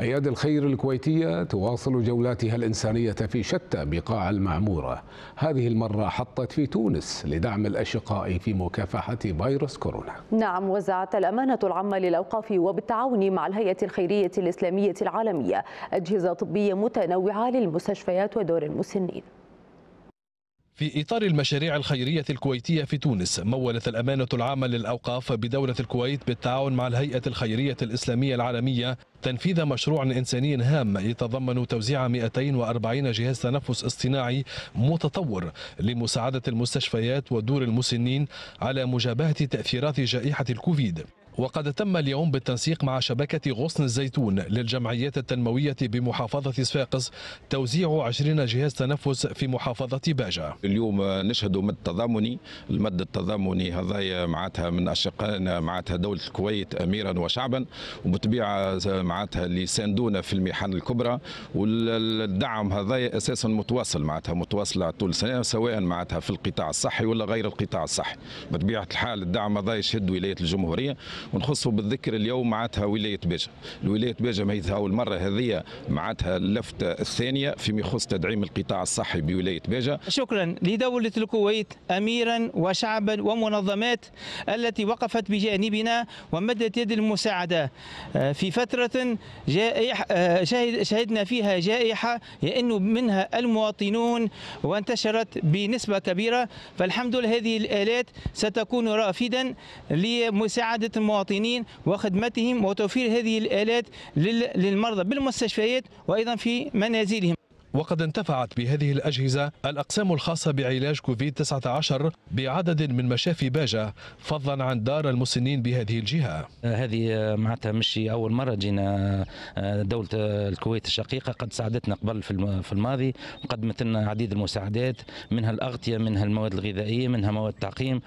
أياد الخير الكويتية تواصل جولاتها الإنسانية في شتى بقاع المعمورة هذه المرة حطت في تونس لدعم الأشقاء في مكافحة فيروس كورونا نعم وزعت الأمانة العامة للأوقاف وبالتعاون مع الهيئة الخيرية الإسلامية العالمية أجهزة طبية متنوعة للمستشفيات ودور المسنين في إطار المشاريع الخيرية الكويتية في تونس مولت الأمانة العامة للأوقاف بدولة الكويت بالتعاون مع الهيئة الخيرية الإسلامية العالمية تنفيذ مشروع إنساني هام يتضمن توزيع 240 جهاز تنفس اصطناعي متطور لمساعدة المستشفيات ودور المسنين على مجابهة تأثيرات جائحة الكوفيد وقد تم اليوم بالتنسيق مع شبكة غصن الزيتون للجمعيات التنموية بمحافظة صفاقس توزيع 20 جهاز تنفس في محافظة باجة اليوم نشهد مد تضامني المد التضامني هذايا معناتها من أشقائنا معناتها دولة الكويت أميرا وشعبا وبطبيعة معناتها اللي ساندونا في المحن الكبرى والدعم هذايا أساسا متواصل معناتها متواصل طول السنة سواء معناتها في القطاع الصحي ولا غير القطاع الصحي بطبيعة الحال الدعم هذايا يشهد ولاية الجمهورية ونخصوا بالذكر اليوم معناتها ولايه باجه ولايه باجه معناتها اول مره هذه معناتها اللفته الثانيه فيما يخص تدعيم القطاع الصحي بولايه باجه شكرا لدوله الكويت اميرا وشعبا ومنظمات التي وقفت بجانبنا ومدت يد المساعده آه، في فتره جائح آه، شهدنا فيها جائحه يئن منها المواطنون وانتشرت بنسبه كبيره فالحمد لله هذه الالات ستكون رافدا لمساعده المواطنين المواطنين وخدمتهم وتوفير هذه الآلات للمرضى بالمستشفيات وأيضا في منازلهم وقد انتفعت بهذه الأجهزة الأقسام الخاصة بعلاج كوفيد-19 بعدد من مشافي باجة فضلا عن دار المسنين بهذه الجهة هذه معناتها مش أول مرة جينا آه، دولة الكويت الشقيقة قد ساعدتنا قبل في الماضي وقدمت لنا عديد المساعدات منها الأغطية منها المواد الغذائية منها مواد التعقيم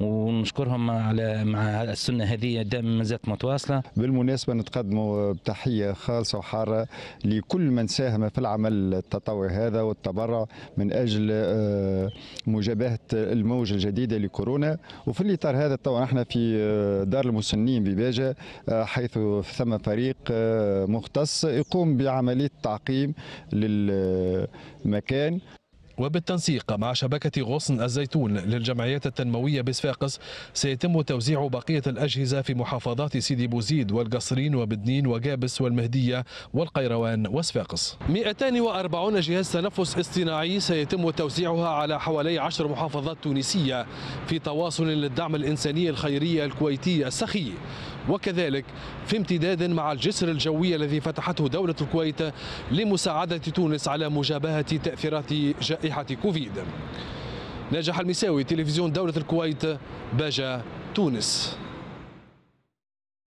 ونشكرهم على مع السنة هذه دائما ما زالت متواصلة بالمناسبة نتقدموا بتحية خالصة وحارة لكل من ساهم في العمل التطوع هذا والتبرع من أجل آه، مجابهة الموج الجديدة لكورونا وفي الإطار هذا توا احنا في آه، دار المسنين بباجة آه، حيث ثم فريق مختص يقوم بعملية تعقيم للمكان وبالتنسيق مع شبكة غصن الزيتون للجمعيات التنموية بصفاقس سيتم توزيع بقية الأجهزة في محافظات سيدي بوزيد والقصرين وبدنين وجابس والمهدية والقيروان وصفاقس 240 جهاز تنفس اصطناعي سيتم توزيعها على حوالي 10 محافظات تونسية في تواصل للدعم الإنساني الخيري الكويتي السخي وكذلك في امتداد مع الجسر الجوي الذي فتحته دولة الكويت لمساعدة تونس على مجابهة تأثيرات جائحة شحيحة كوفيد نجح المساوي تلفزيون دولة الكويت باجا تونس